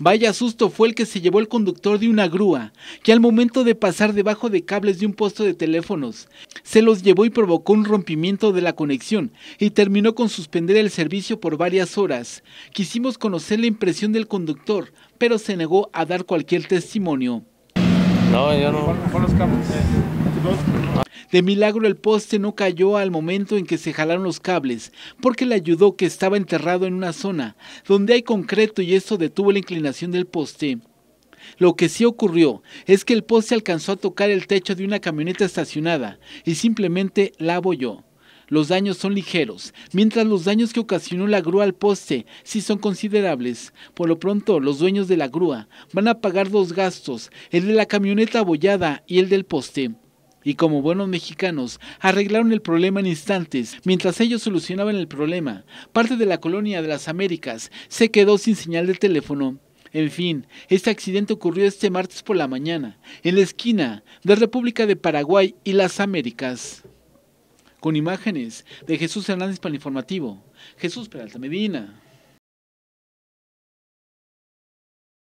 Vaya susto fue el que se llevó el conductor de una grúa, que al momento de pasar debajo de cables de un puesto de teléfonos, se los llevó y provocó un rompimiento de la conexión y terminó con suspender el servicio por varias horas. Quisimos conocer la impresión del conductor, pero se negó a dar cualquier testimonio. No, yo no. De milagro el poste no cayó al momento en que se jalaron los cables, porque le ayudó que estaba enterrado en una zona donde hay concreto y esto detuvo la inclinación del poste. Lo que sí ocurrió es que el poste alcanzó a tocar el techo de una camioneta estacionada y simplemente la abolló. Los daños son ligeros, mientras los daños que ocasionó la grúa al poste sí son considerables. Por lo pronto, los dueños de la grúa van a pagar dos gastos, el de la camioneta abollada y el del poste y como buenos mexicanos arreglaron el problema en instantes. Mientras ellos solucionaban el problema, parte de la colonia de las Américas se quedó sin señal de teléfono. En fin, este accidente ocurrió este martes por la mañana, en la esquina de República de Paraguay y las Américas. Con imágenes de Jesús Hernández para informativo. Jesús Peralta Medina.